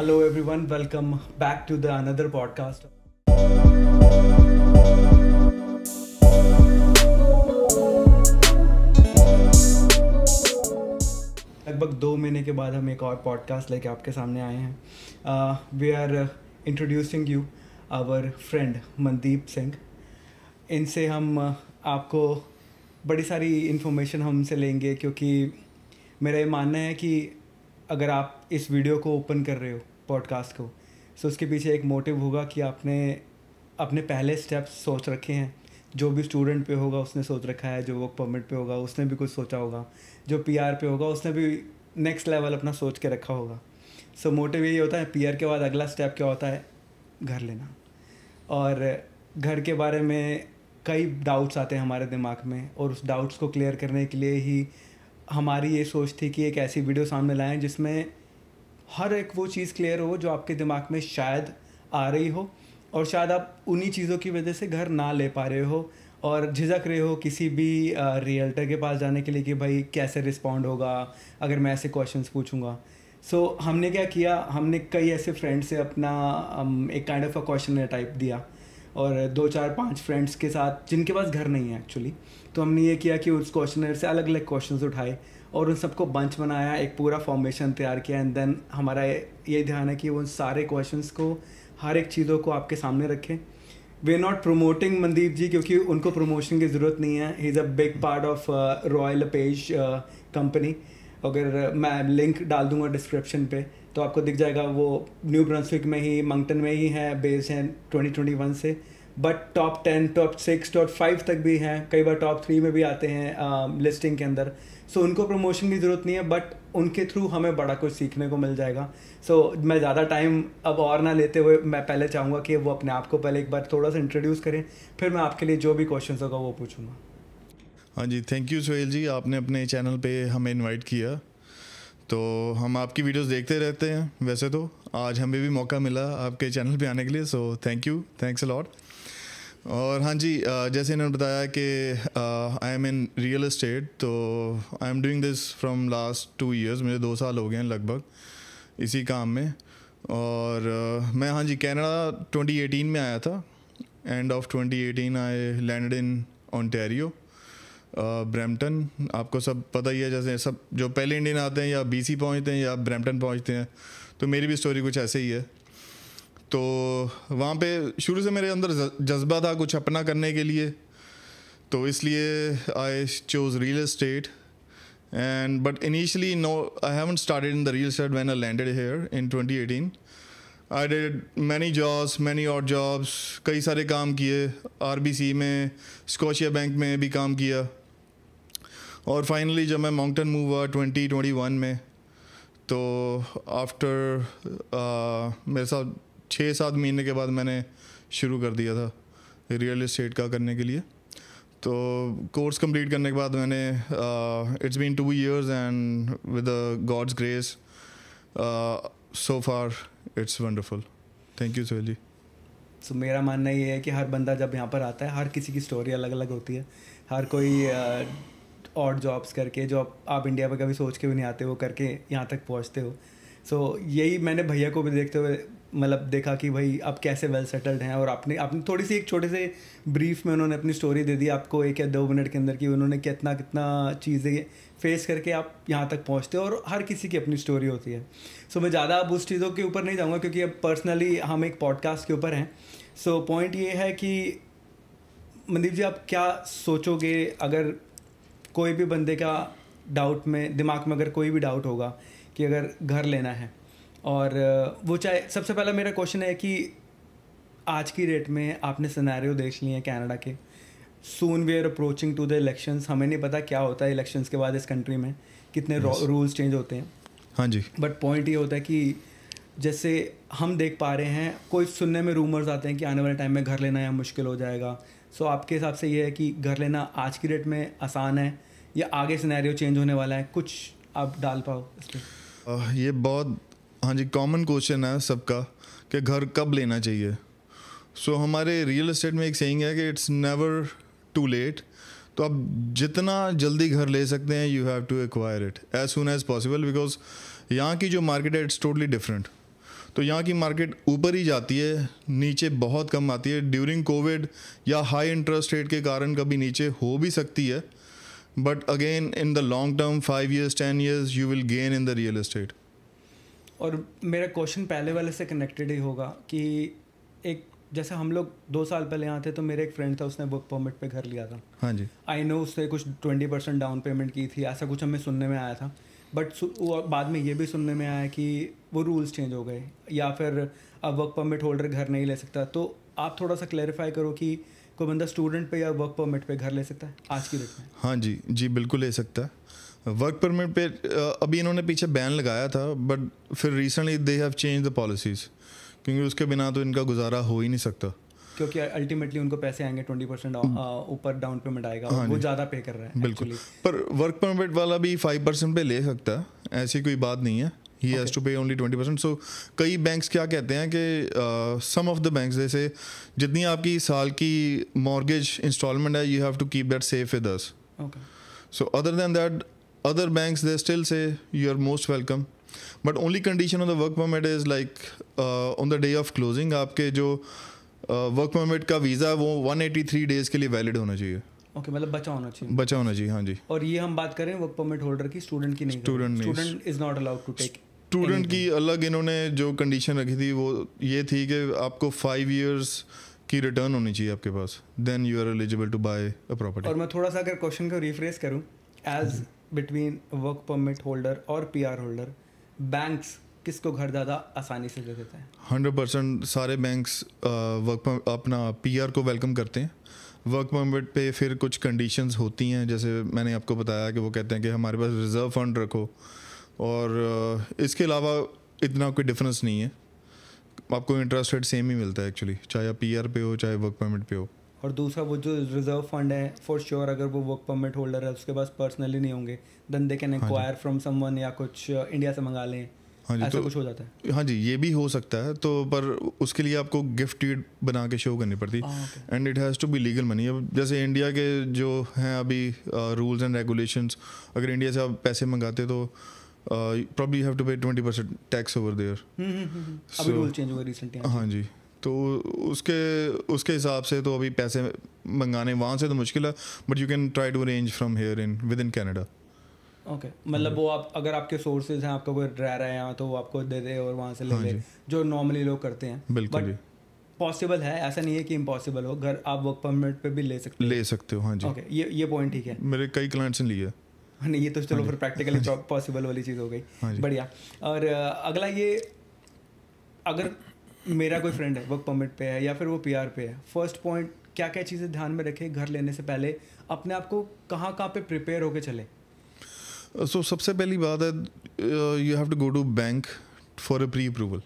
Hello everyone, welcome back to the another podcast लगभग दो महीने के बाद हम एक और पॉडकास्ट लेके आपके सामने आए हैं we are introducing you our friend Mandeep Singh इनसे हम uh, आपको बड़ी सारी इन्फॉर्मेशन हमसे लेंगे क्योंकि मेरा ये मानना है कि अगर आप इस वीडियो को ओपन कर रहे हो पॉडकास्ट को सो उसके पीछे एक मोटिव होगा कि आपने अपने पहले स्टेप्स सोच रखे हैं जो भी स्टूडेंट पे होगा उसने सोच रखा है जो वर्क परमिट पे होगा उसने भी कुछ सोचा होगा जो पीआर पे होगा उसने भी नेक्स्ट लेवल अपना सोच के रखा होगा सो so, मोटिव यही होता है पीआर के बाद अगला स्टेप क्या होता है घर लेना और घर के बारे में कई डाउट्स आते हैं हमारे दिमाग में और उस डाउट्स को क्लियर करने के लिए ही हमारी ये सोच थी कि एक ऐसी वीडियो सामने लाएं जिसमें हर एक वो चीज़ क्लियर हो जो आपके दिमाग में शायद आ रही हो और शायद आप उन्हीं चीज़ों की वजह से घर ना ले पा रहे हो और झिझक रहे हो किसी भी रियल्टर के पास जाने के लिए कि भाई कैसे रिस्पॉन्ड होगा अगर मैं ऐसे क्वेश्चंस पूछूंगा सो so, हमने क्या किया हमने कई ऐसे फ्रेंड्स से अपना um, एक kind of a question type दिया और दो चार पांच फ्रेंड्स के साथ जिनके पास घर नहीं है एक्चुअली तो हमने ये किया कि उस क्वेश्चनर से अलग अलग क्वेश्चन उठाए और उन सबको बंच बनाया एक पूरा फॉर्मेशन तैयार किया एंड देन हमारा ये ध्यान है कि उन सारे क्वेश्चंस को हर एक चीज़ों को आपके सामने रखें we not promoting Mandeep ji क्योंकि उनको प्रमोशन की ज़रूरत नहीं है he is a big part of Royal Page company अगर uh, मैं लिंक डाल दूंगा डिस्क्रिप्शन पे तो आपको दिख जाएगा वो न्यू ब्रंसविक में ही मंगटन में ही है बेस हैं 2021 से but top ten top six top five तक भी हैं कई बार टॉप थ्री में भी आते हैं लिस्टिंग um, के अंदर सो so, उनको प्रमोशन की ज़रूरत नहीं है बट उनके थ्रू हमें बड़ा कुछ सीखने को मिल जाएगा सो so, मैं ज़्यादा टाइम अब और ना लेते हुए मैं पहले चाहूँगा कि वो अपने आप को पहले एक बार थोड़ा सा इंट्रोड्यूस करें फिर मैं आपके लिए जो भी क्वेश्चन होगा वो पूछूँगा हाँ जी थैंक यू सोहेल जी आपने अपने चैनल पे हमें इनवाइट किया तो हम आपकी वीडियोस देखते रहते हैं वैसे तो आज हमें भी मौका मिला आपके चैनल पे आने के लिए so thank you thanks a lot और हाँ जी जैसे इन्होंने बताया कि I am in real estate तो I am doing this from last two years मुझे दो साल हो गए हैं लगभग इसी काम में और uh, मैं हाँ जी कनाडा 2018 में आया था end of 2018 I landed in Ontario Brampton आपको सब पता ही है जैसे सब जो पहले इंडियन आते हैं या बीसी पहुंचते हैं या ब्रैम्पटन पहुंचते हैं तो मेरी भी स्टोरी कुछ ऐसे ही है तो वहाँ पे शुरू से मेरे अंदर जज्बा था कुछ अपना करने के लिए तो इसलिए I chose real estate and but initially no I haven't started in the real state when I landed here in 2018 I did many jobs many और जॉब्स कई सारे काम किए बी सी में स्कॉशिया बैंक में भी काम किया और फाइनली जब मैं माउंटेन मूव हुआ ट्वेंटी ट्वेंटी वन में तो आफ्टर uh, मेरे साथ छः सात महीने के बाद मैंने शुरू कर दिया था रियल इस्टेट का करने के लिए तो कोर्स कंप्लीट करने के बाद मैंने it's been two years and with God's grace so far it's wonderful thank you Sohail ji so मेरा मानना ये है कि हर बंदा जब यहाँ पर आता है हर किसी की स्टोरी अलग अलग होती है हर कोई और जॉब्स करके जो आप इंडिया पर कभी सोच के भी नहीं आते वो करके यहाँ तक पहुँचते हो सो so, यही मैंने भैया को भी देखते हुए मतलब देखा कि भाई आप कैसे वेल सेटल्ड हैं और आपने आपने थोड़ी सी एक छोटे से ब्रीफ में उन्होंने अपनी स्टोरी दे दी आपको एक या दो मिनट के अंदर कि उन्होंने कितना कितना चीज़ें फेस करके आप यहाँ तक पहुँचते हो और हर किसी की अपनी स्टोरी होती है सो so, मैं ज़्यादा अब उस चीज़ों के ऊपर नहीं जाऊँगा क्योंकि अब पर्सनली हम एक पॉडकास्ट के ऊपर हैं सो so, पॉइंट ये है कि मंदीप जी आप क्या सोचोगे अगर कोई भी बंदे का डाउट में दिमाग में अगर कोई भी डाउट होगा कि अगर घर लेना है और वो चाहे सबसे पहला मेरा क्वेश्चन है कि आज की डेट में आपने सिनेरियो देख लिए हैं कनाडा के soon we are approaching to the elections हमें नहीं पता क्या होता है इलेक्शंस के बाद इस कंट्री में कितने रूल्स yes. चेंज होते हैं हाँ जी बट पॉइंट ये होता है कि जैसे हम देख पा रहे हैं कोई सुनने में रूमर्स आते हैं कि आने वाले टाइम में घर लेना या मुश्किल हो जाएगा सो so, आपके हिसाब से ये है कि घर लेना आज की डेट में आसान है या आगे सिनेरियो चेंज होने वाला है कुछ आप डाल पाओ इस पर ये बहुत हाँ जी कॉमन क्वेश्चन है सबका कि घर कब लेना चाहिए सो so, हमारे रियल इस्टेट में एक सेइंग है कि इट्स नेवर टू लेट तो आप जितना जल्दी घर ले सकते हैं you have to acquire it as soon as possible because यहाँ की जो मार्केट है इट्स टोटली डिफरेंट तो यहाँ की मार्केट ऊपर ही जाती है नीचे बहुत कम आती है ड्यूरिंग कोविड या हाई इंटरेस्ट रेट के कारण कभी नीचे हो भी सकती है but again in the long term five years ten years you will gain in the real estate और मेरा क्वेश्चन पहले वाले से कनेक्टेड ही होगा कि एक जैसे हम लोग दो साल पहले यहाँ थे तो मेरे एक फ्रेंड था उसने वर्क परमिट पे घर लिया था हाँ जी आई नो उससे कुछ ट्वेंटी परसेंट डाउन पेमेंट की थी ऐसा कुछ हमें सुनने में आया था बट बाद में ये भी सुनने में आया कि वो रूल्स चेंज हो गए या फिर अब वर्क परमिट होल्डर घर नहीं ले सकता तो आप थोड़ा सा क्लैरिफाई करो कि कोई बंदा स्टूडेंट पे या वर्क परमिट पे घर ले सकता है आज की डेट में हाँ जी जी बिल्कुल ले सकता है वर्क परमिट पे अभी इन्होंने पीछे बैन लगाया था बट फिर recently they have change the policies क्योंकि उसके बिना तो इनका गुजारा हो ही नहीं सकता क्योंकि अल्टीमेटली उनको पैसे आएंगे ट्वेंटी हम्म। परसेंट ऊपर डाउन पेमेंट आएगा हाँ वो ज़्यादा पे कर रहे हैं बिल्कुल पर वर्क परमिट वाला भी फाइव परसेंट पे ले सकता है ऐसी कोई बात नहीं है he has to pay only twenty percent so कई बैंक्स क्या कहते हैं कि सम ऑफ द बैंक्स जैसे जितनी आपकी साल की मॉर्गेज इंस्टॉलमेंट है you have to keep that safe with okay so other than that other banks they still say you are most welcome but only condition on the work permit is like uh, on the day of closing aapke jo uh, work permit ka visa wo 183 days के लिए valid होना चाहिए okay okay, मतलब बचा होना चाहिए बचा होना चाहिए हाँ जी और ये हम बात करें वर्क परमिट होल्डर की स्टूडेंट की नहीं student student is not allowed to take student की अलग इन्होंने जो कंडीशन रखी थी वो ये थी कि आपको फाइव ईयर्स की रिटर्न होनी चाहिए आपके पास then you are eligible to buy a property और मैं थोड़ा सा अगर क्वेश्चन को रिफ्रेस करूँ as between work permit holder और पी आर होल्डर बैंक्स किसको घर ज़्यादा आसानी से दे देते हैं हंड्रेड परसेंट सारे बैंक्स वर्क अपना पी आर को वेलकम करते हैं वर्क परमिट पे फिर कुछ कंडीशंस होती हैं जैसे मैंने आपको बताया कि वो कहते हैं कि हमारे पास रिज़र्व फंड रखो और इसके अलावा इतना कोई डिफरेंस नहीं है आपको इंटरेस्ट रेट सेम ही मिलता है एक्चुअली चाहे आप पी पे हो चाहे वर्क परमिट पे हो और दूसरा वो जो रिजर्व फंड है फॉर श्योर अगर वो वर्क परमिट होल्डर है उसके पास पर्सनली नहीं होंगे then they can acquire from someone या कुछ इंडिया uh, से मंगा लें हाँ जी तो कुछ हो जाता है हाँ जी ये भी हो सकता है तो पर उसके लिए आपको गिफ्ट बना के शो करनी पड़ती and it has to be legal money अब जैसे इंडिया के जो हैं अभी रूल्स एंड रेगुलेशंस अगर इंडिया से आप पैसे मंगाते तो probably have to pay twenty percent tax over there अभी हाँ जी हाँ तो उसके उसके हिसाब से तो अभी पैसे मंगाने वहाँ से तो मुश्किल है but you can try to arrange from here in with in Canada okay मतलब वो आप अगर आपके सोर्सेज हैं आपका कोई रह रहा है यहाँ तो वो आपको दे दे और वहाँ से ले हाँ ले जो नॉर्मली लोग करते हैं बिल्कुल पॉसिबल है ऐसा नहीं है कि इम्पॉसिबल हो घर आप वर्क परमिट पे भी ले सकते ले सकते हो हाँ जी ओके ये ये पॉइंट ठीक है मेरे कई क्लाइंट्स ने लिए हाँ नहीं ये तो चलो हाँ फिर प्रैक्टिकली पॉसिबल वाली चीज़ हो गई बढ़िया और अगला ये अगर मेरा कोई फ्रेंड है वर्क परमिट पे है या फिर वो पी पे है फर्स्ट पॉइंट क्या क्या चीज़ें ध्यान में रखें घर लेने से पहले अपने आप को कहाँ कहाँ पे प्रिपेयर होके चले सो uh, so, सबसे पहली बात है you have to go to bank for a pre approval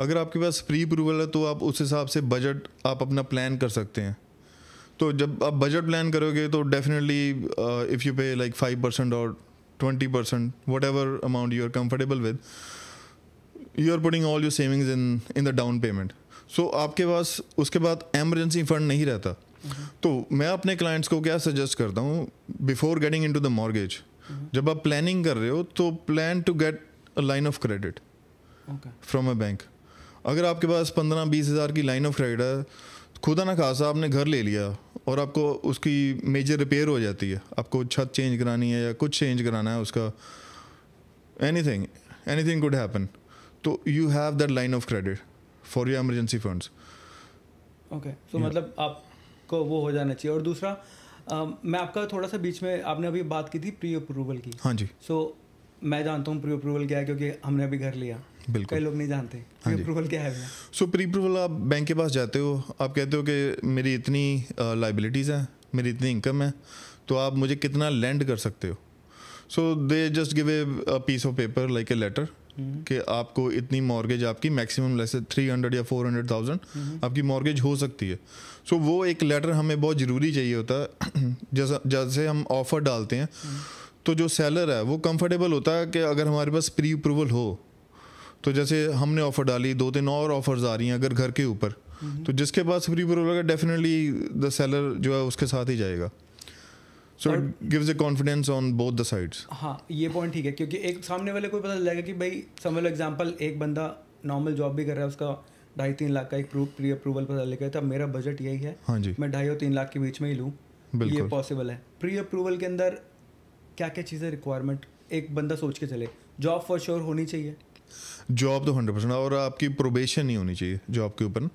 अगर आपके पास प्री अप्रूवल है तो आप उस हिसाब से बजट आप अपना प्लान कर सकते हैं तो जब आप बजट प्लान करोगे तो definitely if you pay like five percent और twenty percent whatever amount you are comfortable with you are putting all your savings in in the down payment so आपके पास उसके बाद एमरजेंसी फंड नहीं रहता तो मैं अपने क्लाइंट्स को क्या सजेस्ट करता हूँ before getting in to the mortgage जब आप प्लानिंग कर रहे हो तो plan to get a line of credit from a bank अगर आपके पास पंद्रह बीस हज़ार की लाइन ऑफ क्रेडिट है खुदा ना खासा आपने घर ले लिया और आपको उसकी मेजर रिपेयर हो जाती है आपको छत चेंज करानी है या कुछ चेंज कराना है उसका anything anything good happen तो you have that line of credit for your emergency funds okay so मतलब आपको वो हो जाना चाहिए और दूसरा uh, मैं आपका थोड़ा सा बीच में आपने अभी बात की थी प्री अप्रूवल की हाँ जी सो so, मैं जानता हूँ प्री अप्रूवल क्या है क्योंकि हमने अभी घर लिया बिल्कुल कई लोग नहीं जानते प्री हाँ अप्रूवल क्या है सो प्री अप्रूवल आप बैंक के पास जाते हो आप कहते हो कि मेरी इतनी लाइबिलिटीज़ हैं मेरी इतनी इनकम है तो आप मुझे कितना लैंड कर सकते हो so they just give a piece of paper like a letter कि आपको इतनी मॉर्गेज आपकी मैक्सिमम जैसे थ्री हंड्रेड या फोर हंड्रेड थाउजेंड आपकी मॉर्गेज हो सकती है सो so, वो एक लेटर हमें बहुत ज़रूरी चाहिए होता है जैसा जैसे हम ऑफ़र डालते हैं तो जो सेलर है वो कंफर्टेबल होता है कि अगर हमारे पास प्री अप्रूवल हो तो जैसे हमने ऑफ़र डाली दो तीन और ऑफ़र्स आ रही हैं अगर घर के ऊपर तो जिसके पास प्री अप्रूवल होगा डेफिनेटली द सेलर जो है उसके साथ ही जाएगा so it gives a confidence on both the sides हाँ ये पॉइंट ठीक है क्योंकि एक सामने वाले को पता लगेगा कि भाई समझ लो एग्जांपल एक बंदा नॉर्मल जॉब भी कर रहा है उसका ढाई तीन लाख का एक प्री अप्रूवल पता लगेगा तो मेरा बजट यही है हाँ जी मैं ढाई और तीन लाख के बीच में ही लूँ ये पॉसिबल है प्री अप्रूवल के अंदर क्या क्या चीज़ें रिक्वायरमेंट एक बंदा सोच के चले जॉब फॉर श्योर होनी चाहिए जॉब तो हंड्रेड परसेंट और आपकी प्रोबेशन नहीं होनी चाहिए जॉब के ऊपर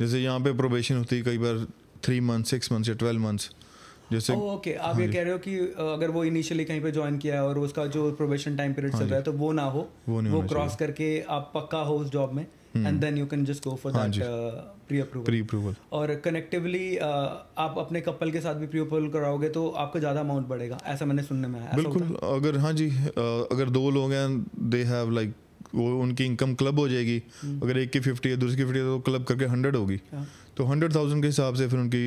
जैसे यहाँ पे प्रोबेशन होती है कई बार थ्री मंथ सिक्स मंथ्स या ट्वेल्व मंथ्स जैसे ओके oh, okay. आप हाँ ये कह रहे हो कि अगर वो इनिशियली कहीं पे ज्वाइन किया है और उसका जो प्रोबेशन टाइम पीरियड चल रहा है तो वो ना हो वो, वो क्रॉस करके आप पक्का हो उस जॉब में and then you can just go for that pre approval pre approval और कनेक्टिवली uh, आप अपने कपल के साथ भी प्री अप्रूवल कराओगे तो आपका ज़्यादा अमाउंट बढ़ेगा ऐसा मैंने सुनने में आया बिल्कुल अगर हाँ जी अगर दो लोग हैं दे हैव लाइक वो उनकी इनकम क्लब हो जाएगी हम्म। अगर एक की फिफ्टी है दूसरी की फिफ्टी है तो क्लब करके हंड्रेड होगी हाँ। तो हंड्रेड थाउजेंड के हिसाब से फिर उनकी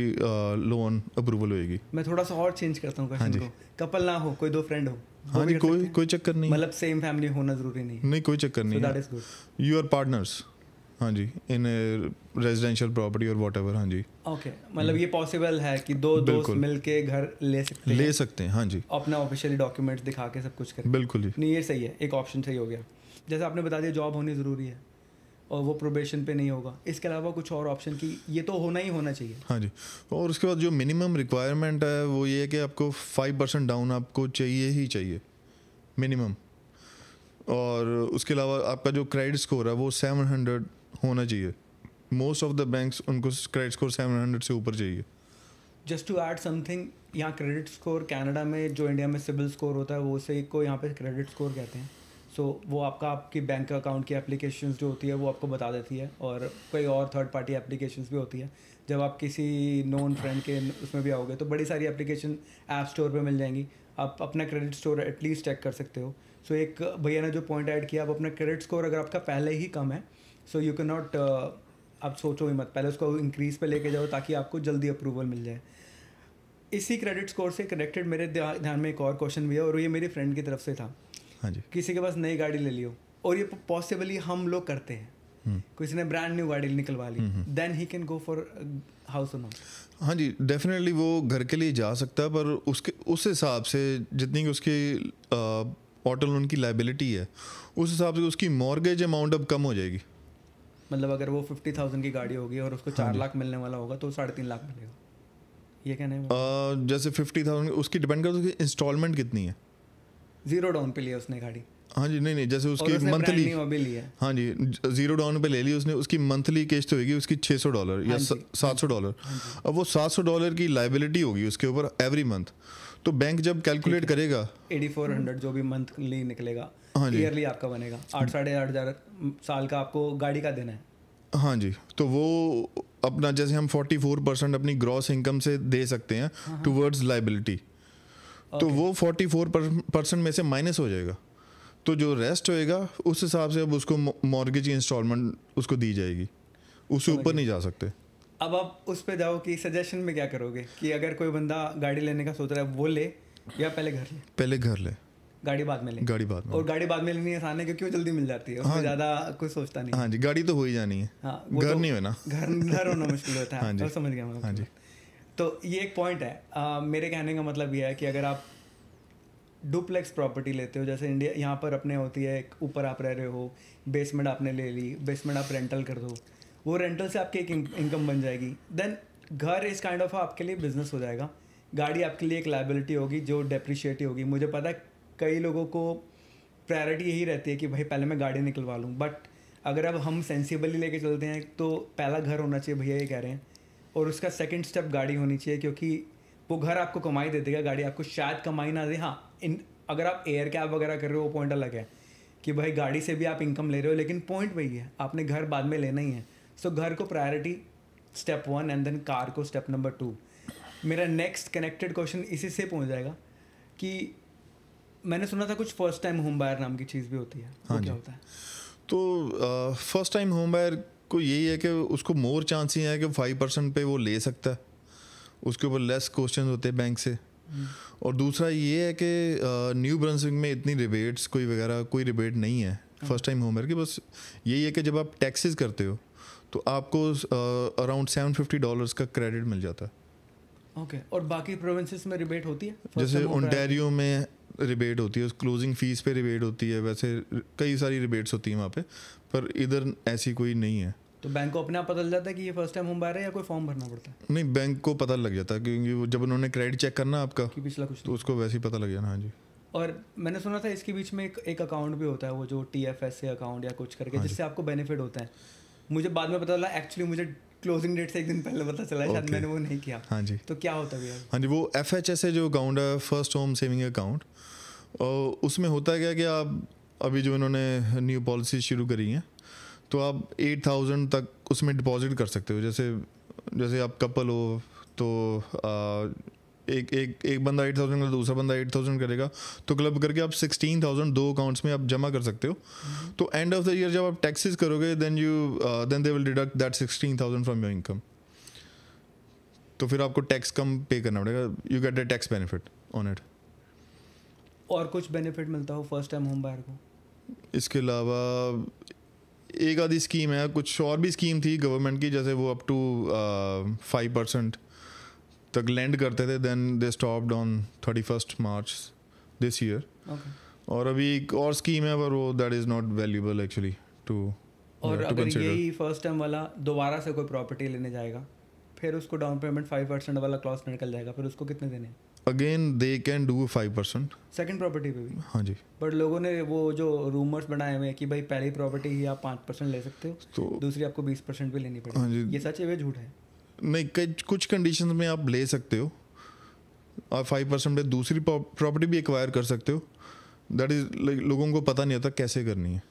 लोन अप्रूवल होएगी मैं थोड़ा सा और चेंज करता हूँ हाँ कपल ना हो कोई दो फ्रेंड हो हाँ जी कोई कोई चक्कर नहीं मतलब सेम फैमिली होना जरूरी नहीं नहीं कोई चक्कर नहीं यू आर पार्टनर्स हाँ जी इन रेजिडेंशियल प्रॉपर्टी और वॉट एवर हाँ जी ओके okay, मतलब हम्म। ये पॉसिबल है कि दो दोस्त मिलके घर ले सकते ले हैं। सकते हैं हाँ जी अपना ऑफिशियली डॉक्यूमेंट्स दिखा के सब कुछ कर बिल्कुल ही नहीं ये सही है एक ऑप्शन सही हो गया जैसे आपने बता दिया जॉब होनी ज़रूरी है और वो प्रोबेशन पे नहीं होगा इसके अलावा कुछ और ऑप्शन की ये तो होना ही होना चाहिए हाँ जी और उसके बाद जो मिनिमम रिक्वायरमेंट है वो ये है कि आपको फाइव परसेंट डाउन आपको चाहिए ही चाहिए मिनिमम और उसके अलावा आपका जो क्रेडिट स्कोर है वो सेवन हंड्रेड होना चाहिए मोस्ट ऑफ द बैंक्स उनको क्रेडिट स्कोर सेवन हंड्रेड से ऊपर चाहिए जस्ट टू ऐड समथिंग यहाँ क्रेडिट स्कोर कनाडा में जो इंडिया में सिविल स्कोर होता है वो उसे को यहाँ पे क्रेडिट स्कोर कहते हैं सो तो so, वो आपका आपकी बैंक अकाउंट की एप्लीकेशन जो होती है वो आपको बता देती है और कई और थर्ड पार्टी एप्लीकेशन भी होती है जब आप किसी नॉन फ्रेंड के उसमें भी आओगे तो बड़ी सारी एप्लीकेशन ऐप स्टोर पर मिल जाएंगी आप अपना क्रेडिट स्टोर एटलीस्ट चेक कर सकते हो सो so, एक भैया ने जो पॉइंट ऐड किया आप अपना क्रेडिट स्कोर अगर आपका पहले ही कम है सो यू कैन नॉट आप सोचो ही मत पहले उसको इंक्रीज़ पे लेके जाओ ताकि आपको जल्दी अप्रूवल मिल जाए इसी क्रेडिट स्कोर से कनेक्टेड मेरे ध्यान में एक और क्वेश्चन भी है और ये मेरी फ्रेंड की तरफ से था हाँ जी किसी के पास नई गाड़ी ले लियो और ये पॉसिबली हम लोग करते हैं हम्म। किसी ने ब्रांड न्यू गाड़ी निकलवा ली then he can go for house own हाँ जी डेफिनेटली वो घर के लिए जा सकता है पर उसके उस हिसाब से जितनी uh, की उसकी ऑटो लोन की लाइबिलिटी है उस हिसाब से उसकी मॉर्गेज अमाउंट अब कम हो जाएगी मतलब अगर वो फिफ्टी थाउजेंड की गाड़ी होगी और उसको हाँ चार हाँ लाख मिलने वाला होगा तो साढ़े तीन लाख मिलेगा ये कहना है uh, जैसे फिफ्टी थाउजेंड उसकी डिपेंड करता है उसकी इंस्टॉलमेंट कितनी है जीरो डाउन पे लिया उसने गाड़ी हाँ जी नहीं नहीं जैसे उसकी मंथली हाँ जी जीरो डाउन पे ले ली उसने उसकी मंथली किस्त होगी उसकी 600 डॉलर या हाँ सात सौ डॉलर हाँ अब वो 700 डॉलर की लाइबिलिटी होगी उसके ऊपर एवरी मंथ तो बैंक जब कैलकुलेट करेगा 8400 जो भी मंथली निकलेगा हाँ जी ईयरली आपका बनेगा आठ साढ़े आठ हज़ार साल का आपको गाड़ी का देना है हाँ जी तो वो अपना जैसे हम 44 परसेंट अपनी ग्रॉस इनकम से दे सकते हैं टूवर्ड्स हाँ, लाइबिलिटी तो वो फोर्टी फोर परसेंट में से माइनस हो जाएगा तो जो रेस्ट होएगा उस हिसाब से अब उसको मॉर्गेज की इंस्टॉलमेंट उसको दी जाएगी उससे ऊपर नहीं जा सकते अब आप उस पर जाओ कि सजेशन में क्या करोगे कि अगर कोई बंदा गाड़ी लेने का सोच रहा है वो ले या पहले घर ले पहले घर ले गाड़ी बाद में ले गाड़ी बाद में और गाड़ी बाद में लेनी आसान है क्योंकि वो जल्दी मिल जाती है हाँ, ज़्यादा कुछ सोचता नहीं हाँ जी गाड़ी तो हो ही जानी है हाँ, घर तो, नहीं होना घर घर होना मुश्किल होता है हाँ जी समझ गया हाँ जी तो ये एक पॉइंट है आ, मेरे कहने का मतलब ये है कि अगर आप डुप्लेक्स प्रॉपर्टी लेते हो जैसे इंडिया यहाँ पर अपने होती है एक ऊपर आप रह रहे हो बेसमेंट आपने ले ली बेसमेंट आप रेंटल कर दो वो रेंटल से आपकी एक इनकम बन जाएगी देन घर इस काइंड ऑफ आपके लिए बिजनेस हो जाएगा गाड़ी आपके लिए एक लाइबिलिटी होगी जो डेप्रिशिएट होगी मुझे पता है कई लोगों को प्रायोरिटी यही रहती है कि भाई पहले मैं गाड़ी निकलवा लूँ बट अगर अब हम सेंसिबली लेके चलते हैं तो पहला घर होना चाहिए भैया ये कह रहे हैं और उसका सेकेंड स्टेप गाड़ी होनी चाहिए क्योंकि वो घर आपको कमाई दे देगा गाड़ी आपको शायद कमाई ना दे हाँ इन अगर आप एयर कैब वगैरह कर रहे हो वो पॉइंट अलग है कि भाई गाड़ी से भी आप इनकम ले रहे हो लेकिन पॉइंट वही है आपने घर बाद में लेना ही है सो so, घर को priority step one and then car को स्टेप नंबर टू मेरा नेक्स्ट कनेक्टेड क्वेश्चन इसी से पहुंच जाएगा कि मैंने सुना था कुछ फर्स्ट टाइम होम बायर नाम की चीज़ भी होती है हाँ क्या होता है तो फर्स्ट टाइम होम बायर को यही है कि उसको मोर चांस ही है कि फाइव परसेंट पे वो ले सकता है उसके ऊपर लेस क्वेश्चन होते हैं बैंक से हम्म। और दूसरा ये है कि न्यू ब्रंसिंग में इतनी रिबेट्स कोई वगैरह कोई रिबेट नहीं है फर्स्ट टाइम होमर की बस यही है कि जब आप टैक्सेस करते हो तो आपको अराउंड सेवन फिफ्टी डॉलर्स का क्रेडिट मिल जाता है ओके okay. और बाकी प्रोविंसेस में रिबेट होती है जैसे ओंटेरियो में रिबेट होती है उस क्लोजिंग फीस पे रिबेट होती है वैसे कई सारी रिबेट्स होती हैं वहाँ पे पर इधर ऐसी कोई नहीं है तो बैंक को अपने आप पता चल जाता है कि ये फर्स्ट टाइम होम बायर है या कोई फॉर्म भरना पड़ता है नहीं बैंक को पता लग जाता है क्योंकि जब उन्होंने क्रेडिट चेक करना आपका कि पिछला कुछ तो उसको वैसे ही पता लग जाना हाँ जी और मैंने सुना था इसके बीच में एक एक अकाउंट भी होता है वो जो टी एफ एस अकाउंट या कुछ करके हाँ जिससे आपको बेनिफिट होता है मुझे बाद में पता चला एक्चुअली मुझे क्लोजिंग डेट से एक दिन पहले पता चला शायद मैंने वो नहीं किया हाँ जी तो क्या होता है हाँ जी वो एफ एच एस जो अकाउंट है फर्स्ट होम सेविंग अकाउंट उसमें होता है क्या कि आप अभी जो इन्होंने न्यू पॉलिसी शुरू करी हैं तो आप एट थाउजेंड तक उसमें डिपॉजिट कर सकते हो जैसे जैसे आप कपल हो तो आ, एक एक एक बंदा एट थाउजेंड करेगा दूसरा बंदा एट थाउजेंड करेगा तो क्लब करके आप सिक्सटीन थाउजेंड दो अकाउंट्स में आप जमा कर सकते हो तो एंड ऑफ द ईयर जब आप टैक्सेस करोगे then you then they will deduct that sixteen thousand from your income तो फिर आपको टैक्स कम पे करना पड़ेगा you get the tax benefit on it और कुछ बेनिफिट मिलता हो फर्स्ट टाइम होम बायर को इसके अलावा एक आधी स्कीम है कुछ और भी स्कीम थी गवर्नमेंट की जैसे वो अप टू फाइव परसेंट तक लैंड करते थे then they stopped on thirty first March this year और अभी एक और स्कीम है पर वो that is not valuable actually too और अगर यही फर्स्ट टाइम वाला दोबारा से कोई प्रॉपर्टी लेने जाएगा फिर उसको डाउन पेमेंट फाइव परसेंट वाला क्लॉस निकल जाएगा फिर उसको कितने देने हैं again they can do five percent second property पे भी हाँ जी बट लोगों ने वो जो रूमर्स बनाए हुए हैं कि भाई पहली प्रॉपर्टी ही आप पाँच परसेंट ले सकते हो तो दूसरी आपको बीस परसेंट भी लेनी पड़ेगी हाँ जी ये सच है वे झूठ है नहीं कुछ कंडीशन में आप ले सकते हो आप फाइव परसेंट पे दूसरी प्रॉपर्टी भी एक्वायर कर सकते हो दैट इज लोगों को पता नहीं होता कैसे करनी है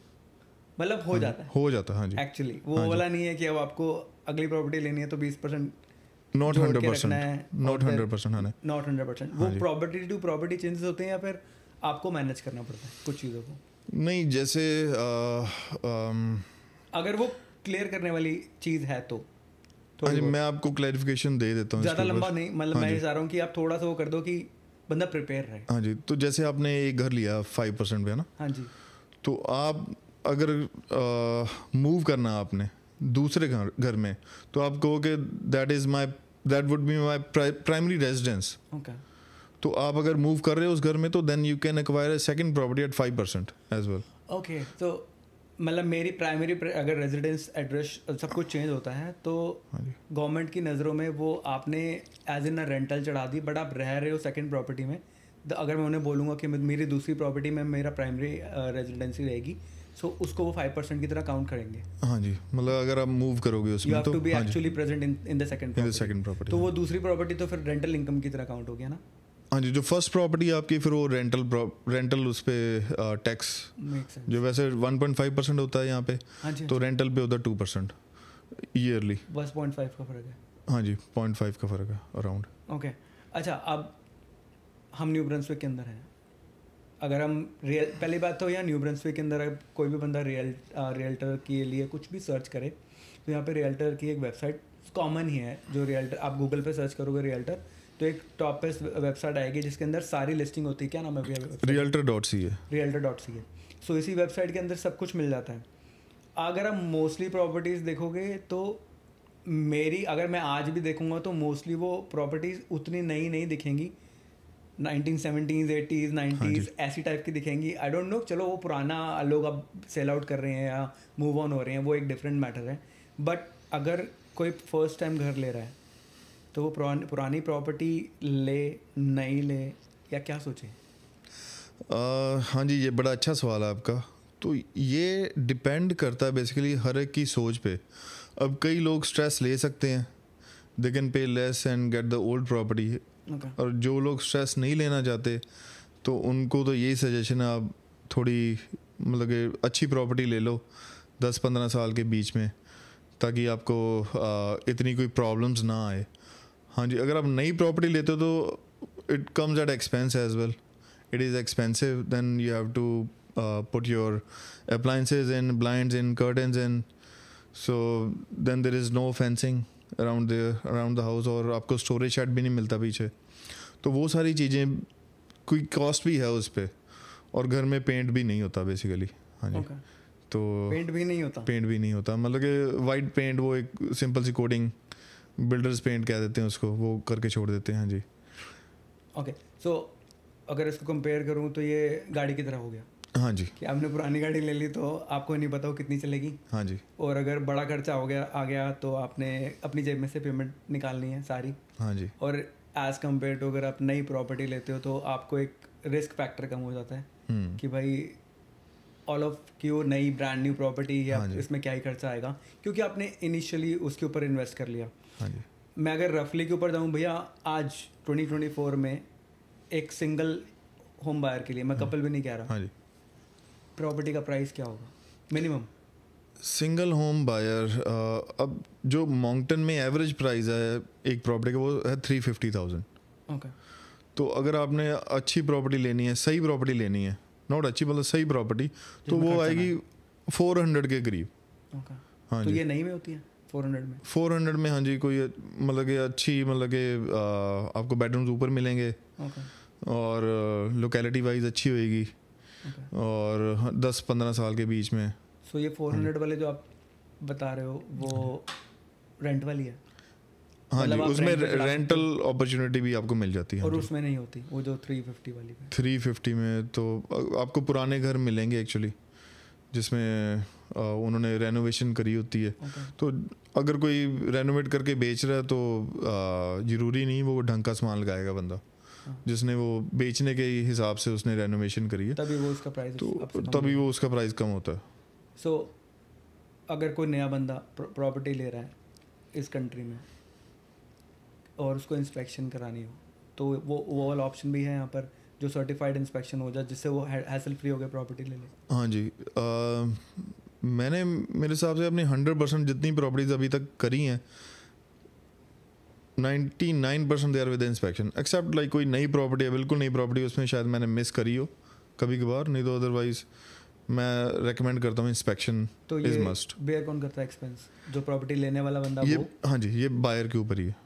मतलब हो हाँ जाता है हो जाता है हाँ जी एक्चुअली वो हाँ वाला नहीं है कि अब आपको अगली प्रॉपर्टी लेनी है तो बीस percent not hundred percent not hundred percent not hundred percent वो प्रॉपर्टी टू प्रॉपर्टी चेंजेस होते हैं या फिर आपको मैनेज करना पड़ता है कुछ चीज़ों को नहीं जैसे आ, आ, अगर वो क्लियर करने वाली चीज़ है तो हाँ जी मैं आपको दे देता हूँ ज़्यादा लंबा नहीं मतलब हाँ चाह रहा हूँ कि आप थोड़ा सा वो कर दो कि बंदा प्रिपेयर रहे हाँ जी तो जैसे आपने एक घर लिया फाइव परसेंट पे है ना हाँ जी तो आप अगर मूव करना आपने दूसरे घर घर में तो आप कहोगे that is my that would be my primary residence तो आप अगर मूव कर रहे हो उस घर में तो then you can acquire a second property at five percent as well okay तो मतलब मेरी प्राइमरी अगर रेजिडेंस एड्रेस सब कुछ चेंज होता है तो गवर्नमेंट हाँ की नज़रों में वो आपने एज इन रेंटल चढ़ा दी बट आप रह रहे हो सेकेंड प्रॉपर्टी में तो अगर मैं उन्हें बोलूँगा कि मेरी दूसरी प्रॉपर्टी में मेरा प्राइमरी रेजिडेंसी रहेगी सो so, उसको वो फाइव परसेंट की तरह काउंट करेंगे हाँ जी मतलब अगर आप मूव करोगे उसमें तो be actually present in in the second in the second property तो हाँ वो दूसरी प्रॉपर्टी तो फिर रेंटल इनकम की तरह काउंट हो गया ना हाँ जी जो फर्स्ट प्रॉपर्टी आपकी फिर वो रेंटल रेंटल उस पर टैक्स जो वैसे 1.5 परसेंट होता है यहाँ पे हाँ जी, हाँ तो रेंटल पे होता है टू परसेंट ईयरली बस पॉइंट फाइव का फर्क है हाँ जी पॉइंट फाइव का फर्क है अराउंड ओके okay. अच्छा अब हम न्यू ब्रंसविक के अंदर हैं अगर हम रियल पहली बात तो यहाँ न्यू ब्रंसवे के अंदर अगर कोई भी बंदा रियल रियल्टर के लिए कुछ भी सर्च करे तो यहाँ पे रियल्टर की एक वेबसाइट कॉमन ही है जो रियल्टर आप गूगल पे सर्च करोगे रियल्टर तो एक टॉप पे वेबसाइट आएगी जिसके अंदर सारी लिस्टिंग होती है क्या नाम है रियल्टर डॉट सी है रियल्टर डॉट सी है सो इसी वेबसाइट के अंदर सब कुछ मिल जाता है अगर आप मोस्टली प्रॉपर्टीज़ देखोगे तो मेरी अगर मैं आज भी देखूंगा तो मोस्टली वो प्रॉपर्टीज़ उतनी नई नहीं दिखेंगी नाइनटीन सेवेंटीज़ एटीज़ हाँ ऐसी टाइप की दिखेंगी आई डोंट नो चलो वो पुराना लोग अब सेल आउट कर रहे हैं या मूव ऑन हो रहे हैं वो एक डिफरेंट मैटर है बट अगर कोई फर्स्ट टाइम घर ले रहा है तो वो पुरानी प्रॉपर्टी ले नहीं ले या क्या सोचे uh, हाँ जी ये बड़ा अच्छा सवाल है आपका तो ये डिपेंड करता है बेसिकली हर एक की सोच पे अब कई लोग स्ट्रेस ले सकते हैं they can pay less and get the old property okay. और जो लोग स्ट्रेस नहीं लेना चाहते तो उनको तो यही सजेशन है आप थोड़ी मतलब कि अच्छी प्रॉपर्टी ले लो दस पंद्रह साल के बीच में ताकि आपको आ, इतनी कोई प्रॉब्लम्स ना आए हाँ जी अगर आप नई प्रॉपर्टी लेते हो तो it comes at expense as well it is expensive then you have to put your appliances in blind in curtain in so then there is no fencing around the around the house और आपको storage shade भी नहीं मिलता पीछे तो वो सारी चीज़ें कोई कॉस्ट भी है उस पर और घर में पेंट भी नहीं होता बेसिकली हाँ जी okay. तो पेंट भी नहीं होता पेंट भी नहीं होता मतलब कि वाइट पेंट वो एक सिंपल सी कोडिंग बिल्डर्स पेंट कह देते हैं उसको वो करके छोड़ देते हैं हाँ जी ओके okay. सो so, अगर इसको कंपेयर करूँ तो ये गाड़ी की तरह हो गया हाँ जी कि आपने पुरानी गाड़ी ले ली तो आपको नहीं पता वो कितनी चलेगी हाँ जी और अगर बड़ा खर्चा हो गया आ गया तो आपने अपनी जेब में से पेमेंट निकालनी है सारी हाँ जी और एज़ कम्पेयर टू अगर आप नई प्रॉपर्टी लेते हो तो आपको एक रिस्क फैक्टर कम हो जाता है हम्म। कि भाई ऑल ऑफ की वो नई ब्रांड न्यू प्रॉपर्टी या हाँ इसमें क्या ही खर्चा आएगा क्योंकि आपने इनिशियली उसके ऊपर इन्वेस्ट कर लिया हाँ जी मैं अगर रफली के ऊपर जाऊँ भैया आज 2024 में एक सिंगल होम बायर के लिए मैं हाँ। कपल भी नहीं कह रहा हाँ जी प्रॉपर्टी का प्राइस क्या होगा मिनिमम सिंगल होम बायर अब जो मॉन्गटन में एवरेज प्राइस है एक प्रॉपर्टी का वो है थ्री फिफ्टी थाउजेंड ओके तो अगर आपने अच्छी प्रॉपर्टी लेनी है सही प्रॉपर्टी लेनी है नॉट अच्छी मतलब सही प्रॉपर्टी तो वो आएगी फोर हंड्रेड के करीब okay. हाँ तो ये नहीं में होती है फोर हंड्रेड में फोर हंड्रेड में हाँ जी कोई मतलब कि अच्छी मतलब कि uh, आपको बेडरूम्स ऊपर मिलेंगे okay. और लोकेलिटी uh, वाइज अच्छी होएगी और हाँ, दस पंद्रह साल के बीच में सो so, ये फोर हंड्रेड वाले जो आप बता रहे हो वो रेंट वाली है हाँ जी मतलब उसमें रेंटल अपॉर्चुनिटी भी आपको मिल जाती है हाँ और उसमें नहीं होती वो जो थ्री फिफ्टी वाली थ्री फिफ्टी में तो आपको पुराने घर मिलेंगे एक्चुअली जिसमें उन्होंने रेनोवेशन करी होती है okay. तो अगर कोई रेनोवेट करके बेच रहा है तो ज़रूरी नहीं वो ढंग का सामान लगाएगा बंदा जिसने वो बेचने के हिसाब से उसने रेनोवेशन करी है तभी वो उसका प्राइस तो तभी वो उसका प्राइस कम होता है सो so, अगर कोई नया बंदा प्रॉपर्टी ले रहा है इस कंट्री में और उसको इंस्पेक्शन करानी हो तो वो वो वाला ऑप्शन भी है यहाँ पर जो सर्टिफाइड इंस्पेक्शन हो जाए जिससे वो हैसल फ्री हो गया प्रॉपर्टी ले ले हाँ जी आ, मैंने मेरे हिसाब से अपनी हंड्रेड परसेंट जितनी प्रॉपर्टीज़ अभी तक करी हैं ninety nine percent they are with inspection except like कोई नई प्रॉपर्टी है बिल्कुल नई प्रॉपर्टी उसमें शायद मैंने मिस करी हो कभी कभार नहीं तो अदरवाइज मैं रेकमेंड करता हूँ इंस्पेक्शन तो इज मस्ट बेयर कौन करता है एक्सपेंस जो प्रॉपर्टी लेने वाला बंदा ये वो? हाँ जी ये बायर के ऊपर ही है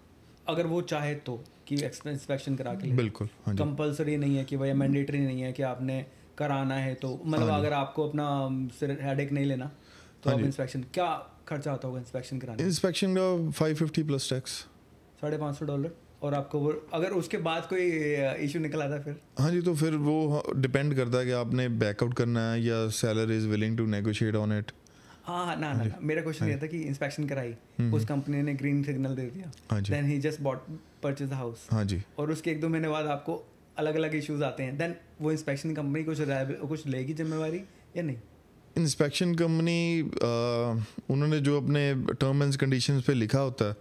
अगर वो चाहे तो कि इंस्पेक्शन करा के बिल्कुल हाँ कंपलसरी नहीं है कि भैया मैंडेटरी नहीं है कि आपने कराना है तो मतलब हाँ अगर आपको अपना हेड एक नहीं लेना तो हाँ आप इंस्पेक्शन क्या खर्चा आता होगा इंस्पेक्शन कराने इंस्पेक्शन का फाइव फिफ्टी प्लस टैक्स साढ़े पाँच सौ डॉलर और आपको वो अगर उसके बाद कोई इशू uh, निकला था फिर हाँ जी तो फिर वो डिपेंड हाँ, करता है कि आपने बैकआउट करना है या seller is willing to negotiate on it हाँ हाँ ना हाँ ना, मेरा क्वेश्चन हाँ ये था कि इंस्पेक्शन कराई हम्म, हम्म। उस कंपनी ने ग्रीन सिग्नल दे दिया then he just bought purchase the house हाँ जी और उसके एक दो महीने बाद आपको अलग अलग इश्यूज आते हैं देन वो इंस्पेक्शन कंपनी कुछ कुछ लेगी जिम्मेवारी या नहीं इंस्पेक्शन कंपनी uh, उन्होंने जो अपने टर्म एंड पे लिखा होता है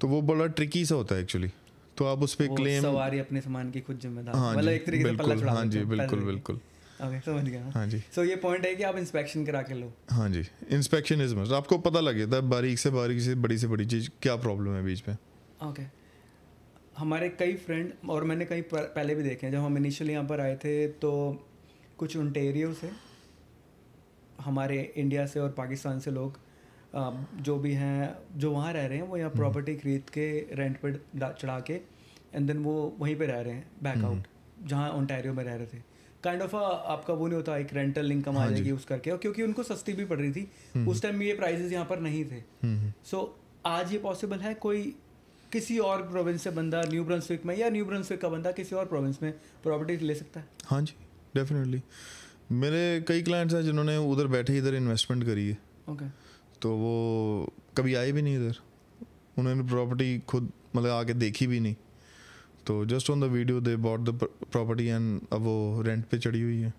तो वो बड़ा ट्रिकी सा होता है एक्चुअली तो आप उस पर क्लेम सवारी अपने सामान की खुद जिम्मेदार हाँ मतलब एक तरीके से पल्ला हाँ जी बिल्कुल बिल्कुल ओके समझ गया हाँ जी सो ये पॉइंट है कि आप इंस्पेक्शन करा के लो हाँ जी इंस्पेक्शन इज मस्ट आपको पता लगे था तो बारीक से बारीक से बड़ी से बड़ी चीज़ क्या प्रॉब्लम है बीच में ओके हमारे कई फ्रेंड और मैंने कई पहले भी देखे हैं जब हम इनिशियली यहाँ पर आए थे तो कुछ ओंटेरियो से हमारे इंडिया से और पाकिस्तान से लोग Um, जो भी हैं जो वहाँ रह रहे हैं वो यहाँ प्रॉपर्टी हम्म। खरीद के रेंट पर चढ़ा के एंड देन वो वहीं पे रह रहे हैं बैक आउट हम्म। जहाँ ओंटेरियो में रह रहे थे काइंड ऑफ आपका वो नहीं होता एक रेंटल इनकम आ हाँ जाएगी उस करके और क्योंकि उनको सस्ती भी पड़ रही थी हम्म। उस टाइम ये प्राइजेज यहाँ पर नहीं थे सो आज ये पॉसिबल है कोई किसी और प्रोविंस से बंदा न्यू ब्रंसविक में या न्यू ब्रंसविक का बंदा किसी और प्रोविंस में प्रॉपर्टी ले सकता है हाँ जी डेफिनेटली मेरे कई क्लाइंट्स हैं जिन्होंने उधर बैठे इधर इन्वेस्टमेंट करी है ओके okay. तो वो कभी आए भी नहीं इधर उन्होंने प्रॉपर्टी खुद मतलब आके देखी भी नहीं तो just on the video they bought the property and अब वो रेंट पे चढ़ी हुई है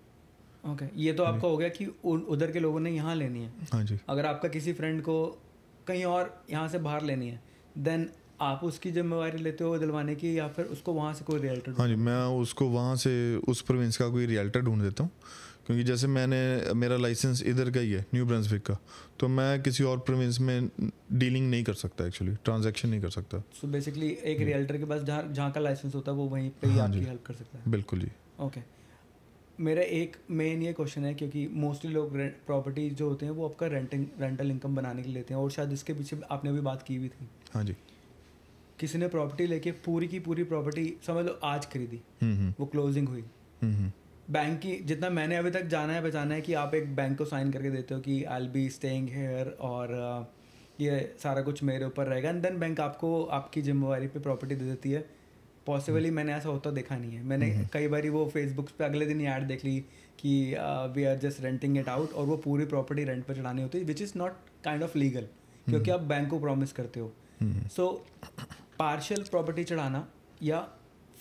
ओके okay. ये तो आपका हो गया कि उधर के लोगों ने यहाँ लेनी है हाँ जी अगर आपका किसी फ्रेंड को कहीं और यहाँ से बाहर लेनी है देन आप उसकी जिम्मेवारी लेते हो दिलवाने की या फिर उसको वहाँ से कोई रियल्टर हाँ जी मैं उसको वहाँ से उस प्रोविंस का कोई रियल्टर ढूंढ देता हूँ क्योंकि जैसे मैंने मेरा लाइसेंस इधर का ही है न्यू ब्रांसविक का तो मैं किसी और प्रोविंस में डीलिंग नहीं कर सकता एक्चुअली ट्रांजैक्शन नहीं कर सकता सो so बेसिकली एक रियल्टर हम्म। के पास जहाँ जहाँ का लाइसेंस होता है वो वहीं पर ही हाँ आपकी हेल्प कर सकता है बिल्कुल जी ओके okay. मेरा एक मेन ये क्वेश्चन है क्योंकि मोस्टली लोग प्रॉपर्टी जो होते हैं वो आपका रेंटिंग रेंटल इनकम बनाने के लेते हैं और शायद इसके पीछे आपने भी बात की हुई थी हाँ जी किसी ने प्रॉपर्टी लेके पूरी की पूरी प्रॉपर्टी समझ लो आज खरीदी हम्म, हम्म। वो क्लोजिंग हुई बैंक की जितना मैंने अभी तक जाना है बचाना है कि आप एक बैंक को साइन करके देते हो कि आई बी स्टेइंग हेयर और uh, ये सारा कुछ मेरे ऊपर रहेगा एंड देन बैंक आपको आपकी जिम्मेवारी पे प्रॉपर्टी दे देती है पॉसिबली मैंने ऐसा होता देखा नहीं है मैंने हम्म। कई बार वो फेसबुक पे अगले दिन ऐड देख ली कि we are just renting it out और वो पूरी प्रॉपर्टी रेंट पर चढ़ानी होती है which is not kind of legal क्योंकि हम्म। आप बैंक को प्रॉमिस करते हो सो पार्शल प्रॉपर्टी चढ़ाना या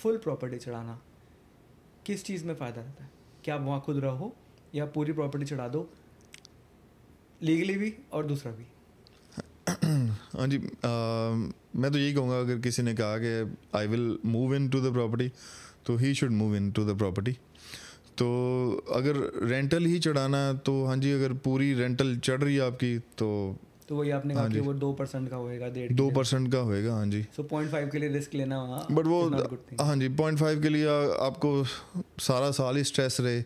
फुल प्रॉपर्टी चढ़ाना किस चीज़ में फ़ायदा रहता है क्या आप वहाँ खुद रहो या पूरी प्रॉपर्टी चढ़ा दो लीगली भी और दूसरा भी हाँ जी आ, मैं तो यही कहूँगा अगर किसी ने कहा कि I will move in to the property तो he should move in to the property तो अगर रेंटल ही चढ़ाना तो हाँ जी अगर पूरी रेंटल चढ़ रही है आपकी तो तो वही आपने कहा हाँ कि वो दो परसेंट का होएगा डेढ़ दो परसेंट का होएगा हाँ जी सो पॉइंट फाइव के लिए रिस्क लेना बट वो हाँ जी पॉइंट फाइव के लिए आपको सारा साल ही स्ट्रेस रहे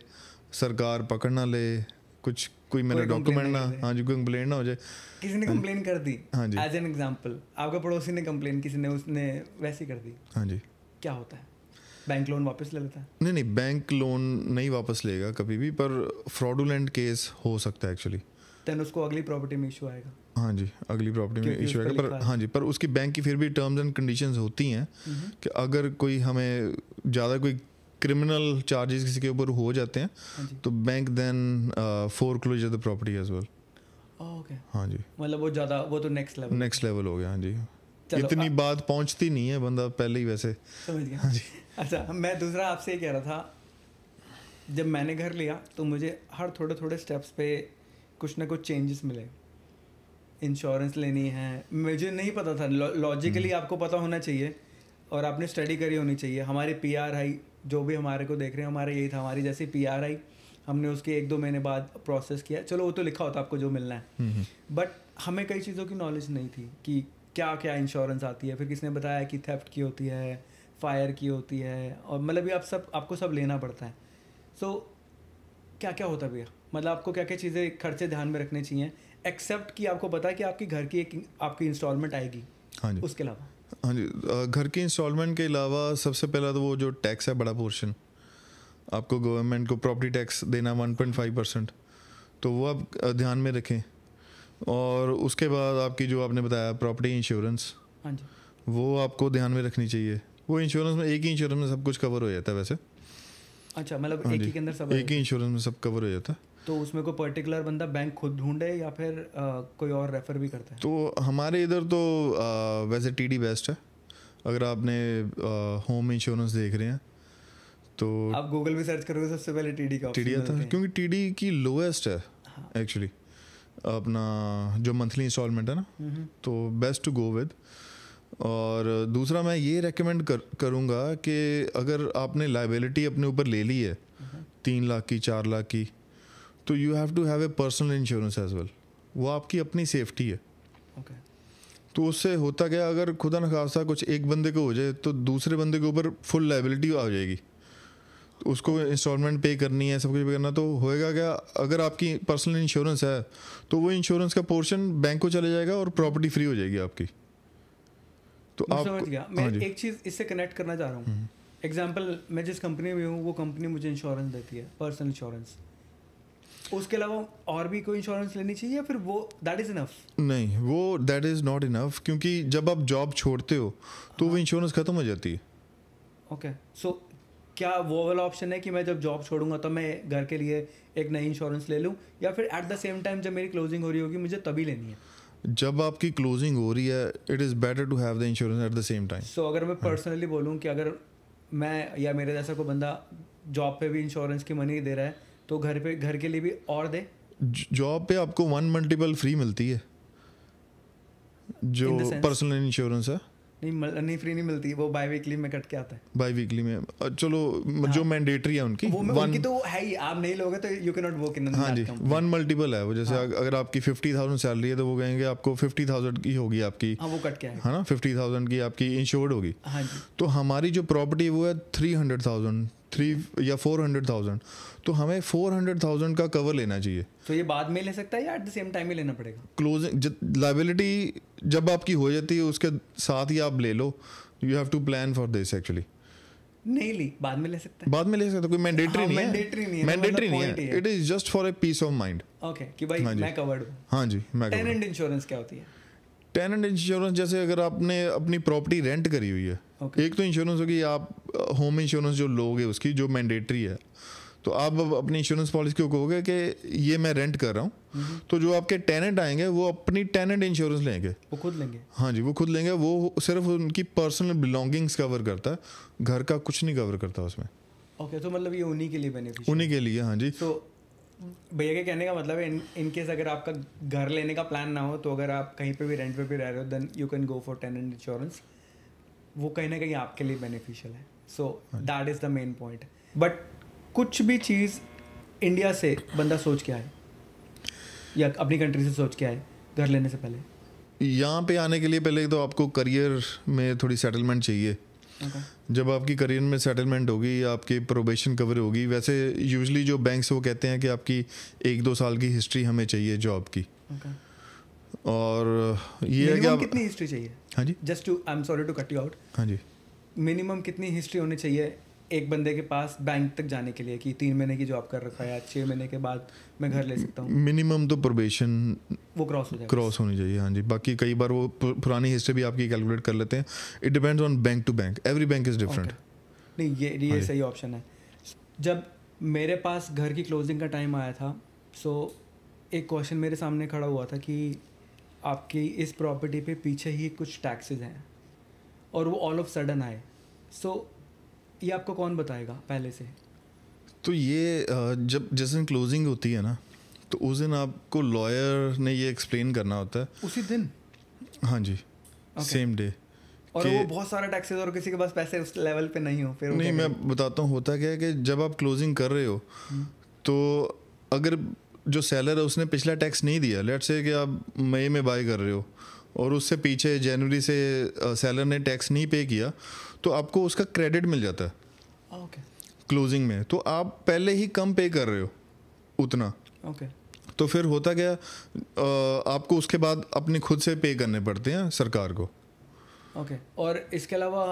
सरकार पकड़ ना ले कुछ कोई मेरा डॉक्यूमेंट ना हाँ जी कोई कंप्लेन ना हो जाए किसी ने कंप्लेन कर दी हाँ जी एज एन एग्जाम्पल आपका पड़ोसी ने कंप्लेन किसी ने उसने वैसी कर दी हाँ जी क्या होता है बैंक लोन वापस ले लेता है नहीं नहीं बैंक लोन नहीं वापस लेगा कभी भी पर फ्रॉडुलेंट केस हो सकता है एक्चुअली देन उसको अगली प्रॉपर्टी में इशू आएगा हाँ जी अगली प्रॉपर्टी में इशू आएगा पर हाँ जी पर उसकी बैंक की फिर भी टर्म्स एंड कंडीशंस होती हैं हम्म। कि अगर कोई हमें ज़्यादा कोई क्रिमिनल चार्जेस किसी के ऊपर हो जाते हैं हाँ तो bank then foreclose the property as well okay हाँ जी मतलब वो ज़्यादा वो तो नेक्स्ट लेवल नेक्स्ट लेवल हो गया हाँ जी इतनी बात पहुंचती नहीं है बंदा पहले ही वैसे समझ गया हाँ जी अच्छा मैं दूसरा आपसे ये कह रहा था जब मैंने घर लिया तो मुझे हर थोड़े थोड़े स्टेप्स पे कुछ ना कुछ चेंजेस मिले इंश्योरेंस लेनी है मुझे नहीं पता था लॉजिकली लौ, हम्म। आपको पता होना चाहिए और आपने स्टडी करी होनी चाहिए हमारे पी आर आई जो भी हमारे को देख रहे हैं हमारे यही था हमारी जैसे पी आर आई हमने उसके एक दो महीने बाद प्रोसेस किया चलो वो तो लिखा होता आपको जो मिलना है बट हम्म, हम्म। हमें कई चीज़ों की नॉलेज नहीं थी कि क्या क्या इंश्योरेंस आती है फिर किसने बताया कि थेफ्ट की होती है फायर की होती है और मतलब ये आप सब आपको सब लेना पड़ता है सो so, क्या क्या होता भैया मतलब आपको क्या क्या चीज़ें खर्चे ध्यान में रखने चाहिए एक्सेप्ट कि आपको पता है कि आपके घर की एक आपकी इंस्टॉलमेंट आएगी हाँ जी उसके अलावा हाँ जी घर की इंस्टॉलमेंट के अलावा सबसे पहला तो वो जो टैक्स है बड़ा पोर्शन आपको गवर्नमेंट को प्रॉपर्टी टैक्स देना वन पॉइंट फाइव परसेंट तो वो आप ध्यान में रखें और उसके बाद आपकी जो आपने बताया प्रॉपर्टी इंश्योरेंस हाँ जी वो आपको ध्यान में रखनी चाहिए वो इंश्योरेंस में एक ही इंश्योरेंस में सब कुछ कवर हो जाता है वैसे अच्छा मतलब हाँ एक ही के अंदर सब एक ही इंश्योरेंस में सब कवर हो जाता है तो उसमें कोई पर्टिकुलर बंदा बैंक खुद ढूंढे या फिर आ, कोई और रेफर भी करता है तो हमारे इधर तो आ, वैसे टी बेस्ट है अगर आपने होम इंश्योरेंस देख रहे हैं तो आप गूगल भी सर्च करोगे सबसे पहले टीडी का टीडी आता है क्योंकि टीडी की लोएस्ट है एक्चुअली हाँ. अपना जो मंथली इंस्टॉलमेंट है ना तो बेस्ट टू गो विद और दूसरा मैं ये रेकमेंड कर करूँगा कि अगर आपने लाइबिलिटी अपने ऊपर ले ली है तीन लाख की चार लाख की तो you have to have a personal insurance as well वो आपकी अपनी सेफ्टी है okay. तो उससे होता क्या अगर खुदा न खासा कुछ एक बंदे को हो जाए तो दूसरे बंदे के ऊपर फुल लाइबिलिटी आ जाएगी तो उसको इंस्टॉलमेंट पे करनी है सब कुछ पे करना तो होएगा क्या अगर आपकी पर्सनल इंश्योरेंस है तो वो इंश्योरेंस का पोर्शन बैंक को चले जाएगा और प्रॉपर्टी फ्री हो जाएगी आपकी तो आप समझ गया हाँ मैं एक चीज़ इससे कनेक्ट करना चाह रहा हूँ एग्जाम्पल हम्म। मैं जिस कंपनी में हूँ वो कंपनी मुझे इंश्योरेंस देती है पर्सनल इंश्योरेंस उसके अलावा और भी कोई इंश्योरेंस लेनी चाहिए या फिर वो दैट इज इनफ नहीं वो दैट इज नॉट इनफ क्योंकि जब आप जॉब छोड़ते हो तो हाँ. वो इंश्योरेंस खत्म हो जाती है ओके okay. सो so, क्या वो वाला ऑप्शन है कि मैं जब जॉब छोड़ूंगा तो मैं घर के लिए एक नई इंश्योरेंस ले लूँ या फिर एट द सेम टाइम जब मेरी क्लोजिंग हो रही होगी मुझे तभी लेनी है जब आपकी क्लोजिंग हो रही है it is better to have the insurance at the same time so अगर मैं पर्सनली हाँ। बोलूँ कि अगर मैं या मेरे जैसा कोई बंदा जॉब पे भी इंश्योरेंस की मनी दे रहा है तो घर पे घर के लिए भी और दे जॉब पे आपको वन मल्टीपल फ्री मिलती है जो पर्सनल इंश्योरेंस है नहीं मल, नहीं फ्री नहीं मिलती वो बाई वीकली में कट के आता है बाई वीकली में चलो हाँ. जो मैंडेटरी है उनकी वो one, उनकी तो है ही आप नहीं लोगे तो you can not work in हाँ जी वन मल्टीपल है वो जैसे हाँ. अगर आपकी फिफ्टी थाउजेंड सैलरी है तो वो कहेंगे आपको फिफ्टी थाउजेंड की होगी आपकी हाँ, वो कट के है ना फिफ्टी थाउजेंड की आपकी इंश्योर्ड होगी हाँ जी तो हमारी जो प्रॉपर्टी वो है थ्री हंड्रेड थाउजेंड थ्री या फोर हंड्रेड थाउजेंड तो हमें फोर हंड्रेड थाउजेंड का कवर लेना चाहिए तो ये बाद में ले सकता है या एट द सेम टाइम ही लेना पड़ेगा क्लोजिंग लाइबिलिटी जब आपकी हो जाती है उसके साथ ही आप ले लो you have to plan for this actually नहीं ली बाद में ले सकते हैं बाद में ले सकते कोई मैंडेटरी नहीं, मैंडेटरी नहीं है मैंडेटरी नहीं है it is just for a peace of mind okay कि भाई मैं कवर्ड हूं हां जी मैं टेनेंट हाँ इंश्योरेंस क्या होती है टेनेंट इंश्योरेंस जैसे अगर आपने अपनी प्रॉपर्टी रेंट करी हुई है okay. एक तो इंश्योरेंस होगी आप होम uh, इंश्योरेंस जो लोगे उसकी जो मैंडेटरी है तो आप अपनी इंश्योरेंस पॉलिसी को कहोगे कि ये मैं रेंट कर रहा हूँ तो जो आपके टेनेंट आएंगे वो अपनी टेनेंट इंश्योरेंस लेंगे वो खुद लेंगे हाँ जी वो खुद लेंगे वो सिर्फ उनकी पर्सनल बिलोंगिंग्स कवर करता है घर का कुछ नहीं कवर करता उसमें ओके okay, तो मतलब ये उन्हीं के लिए बेनिफिट उन्हीं के लिए हाँ जी तो so, भैया के कहने का मतलब है इन इनकेस अगर आपका घर लेने का प्लान ना हो तो अगर आप कहीं पे भी रेंट पे भी रह रहे हो then you can go for tenant insurance वो कहीं ना कहीं आपके लिए बेनिफिशियल है so that is the main point but कुछ भी चीज़ इंडिया से बंदा सोच के आए या अपनी कंट्री से सोच के आए घर लेने से पहले यहाँ पे आने के लिए पहले तो आपको करियर में थोड़ी सेटलमेंट चाहिए जब आपकी करियर में सेटलमेंट होगी या आपकी प्रोबेशन कवर होगी वैसे यूजली जो बैंक्स वो कहते हैं कि आपकी एक दो साल की हिस्ट्री हमें चाहिए जॉब की और ये है कि आप कितनी हिस्ट्री चाहिए हाँ जी just to I am sorry to cut you out हाँ जी मिनिमम कितनी हिस्ट्री होनी चाहिए एक बंदे के पास बैंक तक जाने के लिए कि तीन महीने की जॉब कर रखा है छः महीने के बाद मैं घर ले सकता हूँ मिनिमम तो प्रोबेशन वो क्रॉस हो जाए क्रॉस होनी चाहिए हाँ जी बाकी कई बार वो पुरानी हिस्ट्री भी आपकी कैलकुलेट कर लेते हैं it depends on bank to bank every bank is different नहीं ये ये हाँ सही ऑप्शन है जब मेरे पास घर की क्लोजिंग का टाइम आया था सो एक क्वेश्चन मेरे सामने खड़ा हुआ था कि आपकी इस प्रॉपर्टी पे पीछे ही कुछ टैक्सेस हैं और वो ऑल ऑफ सडन आए सो ये आपको कौन बताएगा पहले से तो ये जब जिस दिन क्लोजिंग होती है ना तो उस दिन आपको लॉयर ने ये एक्सप्लेन करना होता है उसी दिन हाँ जी सेम okay. डे और वो बहुत सारा टैक्सेस और किसी के पास पैसे उस लेवल पे नहीं हो फिर नहीं मैं बताता हूँ होता क्या है कि जब आप क्लोजिंग कर रहे हो हम्म। तो अगर जो सेलर है उसने पिछला टैक्स नहीं दिया लेट से कि आप मई में बाय कर रहे हो और उससे पीछे जनवरी से सेलर ने टैक्स नहीं पे किया तो आपको उसका क्रेडिट मिल जाता है ओके क्लोजिंग में तो आप पहले ही कम पे कर रहे हो उतना ओके तो फिर होता क्या आपको उसके बाद अपने खुद से पे करने पड़ते हैं सरकार को ओके और इसके अलावा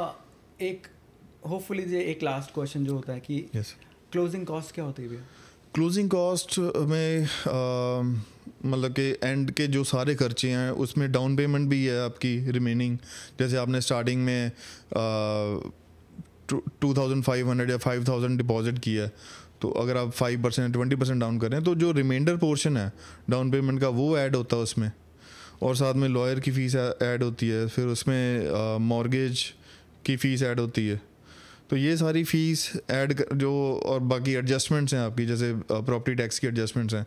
एक होपफुली ये एक लास्ट क्वेश्चन जो होता है कि क्लोजिंग कॉस्ट क्या होती है भैया क्लोजिंग कॉस्ट में मतलब कि एंड के जो सारे खर्चे हैं उसमें डाउन पेमेंट भी है आपकी रिमेनिंग जैसे आपने स्टार्टिंग में टू थाउजेंड फाइव हंड्रेड या फाइव थाउजेंड डिपॉजिट किया है तो अगर आप five percent twenty percent down करें तो जो रिमाइंडर पोर्शन है डाउन पेमेंट का वो ऐड होता है उसमें और साथ में लॉयर की फ़ीस ऐड होती है फिर उसमें मॉर्गेज की फ़ीस ऐड होती है तो ये सारी फ़ीस ऐड जो और बाकी एडजस्टमेंट्स हैं आपकी जैसे प्रॉपर्टी टैक्स की एडजस्टमेंट्स हैं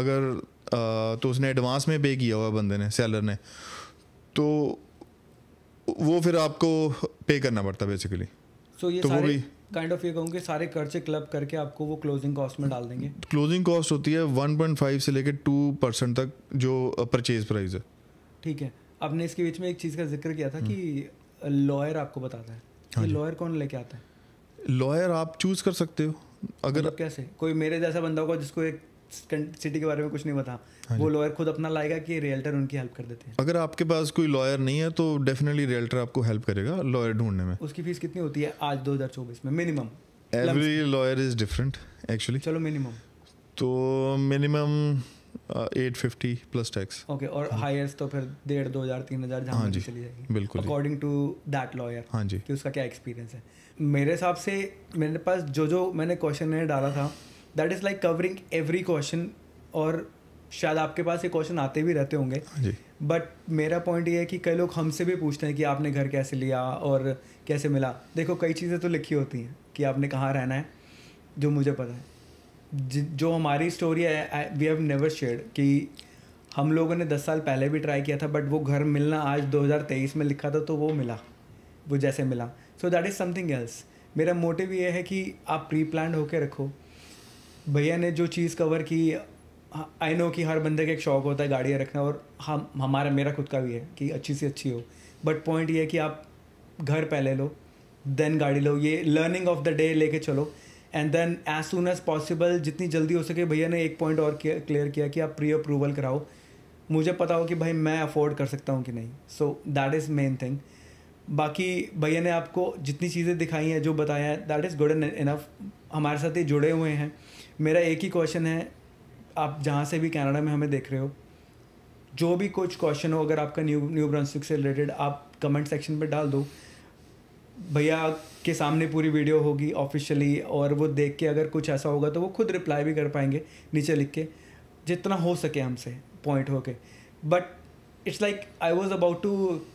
अगर तो उसने एडवांस में पे किया हुआ बंदे ने सेलर ने तो वो फिर आपको पे करना पड़ता बेसिकली सो so, ये तो सारे वो भी काइंड ऑफ ये कहूँ कि सारे खर्चे क्लब करके आपको वो क्लोजिंग कॉस्ट में डाल देंगे क्लोजिंग कॉस्ट होती है 1.5 से लेकर 2 परसेंट तक जो परचेज प्राइस है ठीक है आपने इसके बीच में एक चीज़ का जिक्र किया था हम्म। कि लॉयर आपको बताता है हाँ लॉयर कौन लेके आता है लॉयर आप चूज़ कर सकते हो अगर मतलब कैसे कोई मेरे जैसा बंदा होगा जिसको एक सिटी के बारे में कुछ नहीं बता हाँ वो लॉयर खुद अपना लाएगा कि रियल्टर उनकी हेल्प कर देते हैं अगर आपके पास कोई लॉयर नहीं है तो डेफिनेटली रियल्टर आपको हेल्प करेगा लॉयर ढूंढने में उसकी फीस कितनी होती है आज दो में minimum every lawyer is different actually चलो मिनिमम तो minimum at fifty plus tax okay और हायर्स तो फिर डेढ़ दो हज़ार तीन हज़ार जहाँ हाँ जी चली जाएगी बिल्कुल अकॉर्डिंग टू दैट लॉयर हाँ जी कि उसका क्या एक्सपीरियंस है मेरे हिसाब से मेरे पास जो जो मैंने क्वेश्चन डाला था that is like covering every question और शायद आपके पास ये क्वेश्चन आते भी रहते होंगे बट हाँ मेरा पॉइंट ये है कि कई लोग हमसे भी पूछते हैं कि आपने घर कैसे लिया और कैसे मिला देखो कई चीज़ें तो लिखी होती हैं कि आपने कहाँ रहना है जो मुझे पता है जो हमारी स्टोरी है वी हैव नेवर शेयर कि हम लोगों ने दस साल पहले भी ट्राई किया था बट वो घर मिलना आज 2023 में लिखा था तो वो मिला वो जैसे मिला so that is something else मेरा मोटिव ये है कि आप प्री प्लान होकर रखो भैया ने जो चीज़ कवर की आई नो कि हर बंदे का एक शौक होता है गाड़ियाँ रखना और हम हमारा मेरा खुद का भी है कि अच्छी से अच्छी हो बट पॉइंट ये है कि आप घर पहले लो देन गाड़ी लो ये लर्निंग ऑफ द डे लेके चलो and then as soon as possible जितनी जल्दी हो सके भैया ने एक पॉइंट और क्लियर किया कि आप प्री अप्रूवल कराओ मुझे पता हो कि भाई मैं अफोर्ड कर सकता हूँ कि नहीं so that is main thing बाकी भैया ने आपको जितनी चीज़ें दिखाई हैं जो बताया है that is good and enough हमारे साथ ये जुड़े हुए हैं मेरा एक ही क्वेश्चन है आप जहाँ से भी कनाडा में हमें देख रहे हो जो भी कुछ क्वेश्चन हो अगर आपका न्यू न्यू ब्रांसिक से रिलेटेड आप कमेंट सेक्शन पर डाल दो भैया के सामने पूरी वीडियो होगी ऑफिशियली और वो देख के अगर कुछ ऐसा होगा तो वो खुद रिप्लाई भी कर पाएंगे नीचे लिख के जितना हो सके हमसे पॉइंट हो के but it's like I was about to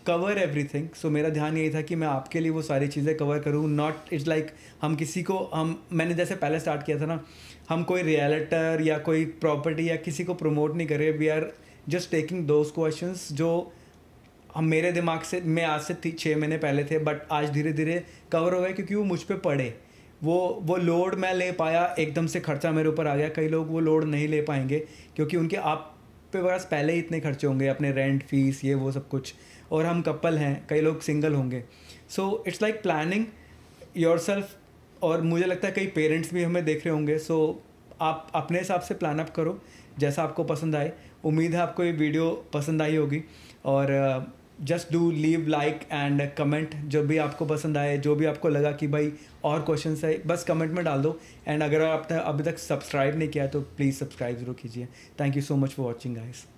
cover everything so मेरा ध्यान यही था कि मैं आपके लिए वो सारी चीज़ें कवर करूँ नॉट इट्स लाइक हम किसी को हम मैंने जैसे पहले स्टार्ट किया था ना हम कोई रियलेटर या कोई प्रॉपर्टी या किसी को प्रमोट नहीं कर रहे we are just taking those questions जो हम मेरे दिमाग से मैं आज से छः महीने पहले थे बट आज धीरे धीरे कवर हो गए क्योंकि वो मुझ पर पड़े वो वो लोड मैं ले पाया एकदम से खर्चा मेरे ऊपर आ गया कई लोग वो लोड नहीं ले पाएंगे क्योंकि उनके आप पे बस पहले ही इतने खर्चे होंगे अपने रेंट फीस ये वो सब कुछ और हम कपल हैं कई लोग सिंगल होंगे so it's like planning yourself और मुझे लगता है कई पेरेंट्स भी हमें देख रहे होंगे सो आप अपने हिसाब से प्लान अप करो जैसा आपको पसंद आए उम्मीद है आपको ये वीडियो पसंद आई होगी और just do leave like and comment जो भी आपको पसंद आए जो भी आपको लगा कि भाई और क्वेश्चन है बस कमेंट में डाल दो एंड अगर आपने अभी तक सब्सक्राइब नहीं किया तो प्लीज़ सब्सक्राइब ज़रूर कीजिए thank you so much for watching guys